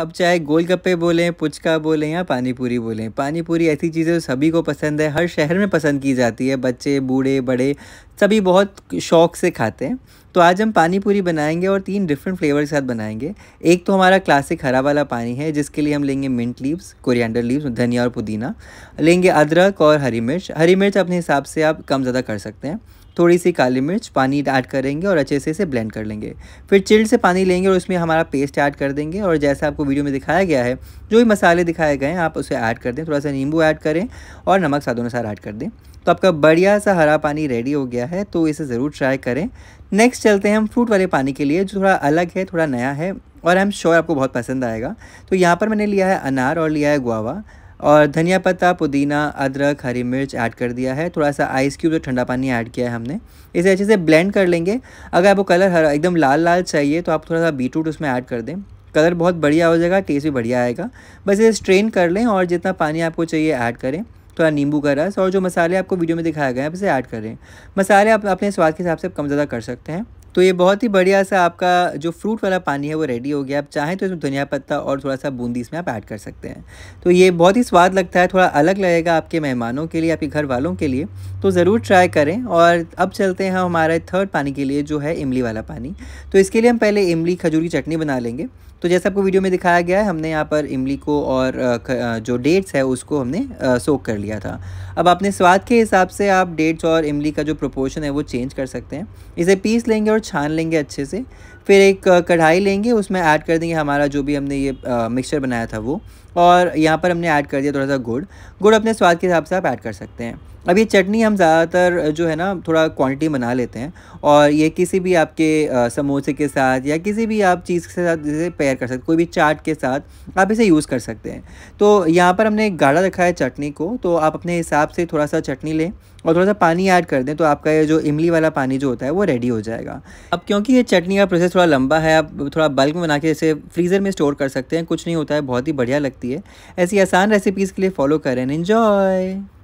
अब चाहे गोलगप्पे बोलें पुचका बोलें या पानी पूरी बोलें पानी पूरी ऐसी चीज़ें जो सभी को पसंद है हर शहर में पसंद की जाती है बच्चे बूढ़े बड़े सभी बहुत शौक से खाते हैं तो आज हम पानी पूरी बनाएंगे और तीन डिफरेंट फ्लेवर के साथ बनाएंगे एक तो हमारा क्लासिक हरा वाला पानी है जिसके लिए हम लेंगे मिंट लीव्स कोरिएंडर लीव्स धनिया और पुदीना लेंगे अदरक और हरी मिर्च हरी मिर्च अपने हिसाब से आप कम ज़्यादा कर सकते हैं थोड़ी सी काली मिर्च पानी ऐड करेंगे और अच्छे से इसे ब्लेंड कर लेंगे फिर चिल्ड से पानी लेंगे और उसमें हमारा पेस्ट ऐड कर देंगे और जैसा आपको वीडियो में दिखाया गया है जो भी मसाले दिखाए गए हैं आप उसे ऐड कर दें थोड़ा सा नींबू ऐड करें और नमक अनुसार ऐड कर दें तो आपका बढ़िया सा हरा पानी रेडी हो गया है तो इसे ज़रूर ट्राई करें नेक्स्ट चलते हैं हम फ्रूट वाले पानी के लिए जो थोड़ा अलग है थोड़ा नया है और आई एम श्योर आपको बहुत पसंद आएगा तो यहाँ पर मैंने लिया है अनार और लिया है गुआवा और धनिया पत्ता पुदीना अदरक हरी मिर्च ऐड कर दिया है थोड़ा सा आइस क्यूब और ठंडा पानी ऐड किया है हमने इसे अच्छे से ब्लेंड कर लेंगे अगर आपको कलर हरा एकदम लाल लाल चाहिए तो आप थोड़ा सा बीटरूट उसमें ऐड कर दें कलर बहुत बढ़िया हो जाएगा टेस्ट भी बढ़िया आएगा बस इसे स्ट्रेन कर लें और जितना पानी आपको चाहिए ऐड करें थोड़ा नींबू का रस और जो मसाले आपको वीडियो में दिखाया गया है आप इसे ऐड करें मसाले आप अपने स्वाद के हिसाब से कम ज़्यादा कर सकते हैं तो ये बहुत ही बढ़िया सा आपका जो फ्रूट वाला पानी है वो रेडी हो गया आप चाहें तो इसमें धनिया पत्ता और थोड़ा सा बूंदी इसमें आप ऐड कर सकते हैं तो ये बहुत ही स्वाद लगता है थोड़ा अलग लगेगा आपके मेहमानों के लिए आपके घर वालों के लिए तो ज़रूर ट्राई करें और अब चलते हैं हमारे थर्ड पानी के लिए जो है इमली वाला पानी तो इसके लिए हम पहले इमली खजूर की चटनी बना लेंगे तो जैसे आपको वीडियो में दिखाया गया है हमने यहाँ पर इमली को और जो डेट्स है उसको हमने सोख कर लिया था अब अपने स्वाद के हिसाब से आप डेट्स और इमली का जो प्रोपोर्शन है वो चेंज कर सकते हैं इसे पीस लेंगे और छान लेंगे अच्छे से फिर एक कढ़ाई लेंगे उसमें ऐड कर देंगे हमारा जो भी हमने ये मिक्सचर बनाया था वो और यहाँ पर हमने ऐड कर दिया थोड़ा सा गुड़ गुड़ अपने स्वाद के हिसाब से आप ऐड कर सकते हैं अब ये चटनी हम ज़्यादातर जो है ना थोड़ा क्वांटिटी बना लेते हैं और ये किसी भी आपके समोसे के साथ या किसी भी आप चीज़ के साथ जैसे पेयर कर सकते कोई भी चाट के साथ आप इसे यूज़ कर सकते हैं तो यहाँ पर हमने गाढ़ा रखा है चटनी को तो आप अपने हिसाब से थोड़ा सा चटनी लें और थोड़ा सा पानी ऐड कर दें तो आपका ये जो इमली वाला पानी जो होता है वो रेडी हो जाएगा अब क्योंकि ये चटनी का प्रोसेस थोड़ा लंबा है आप थोड़ा बल्क में बना के इसे फ्रीज़र में स्टोर कर सकते हैं कुछ नहीं होता है बहुत ही बढ़िया लगती है ऐसी आसान रेसिपीज़ के लिए फॉलो करें एन्जॉय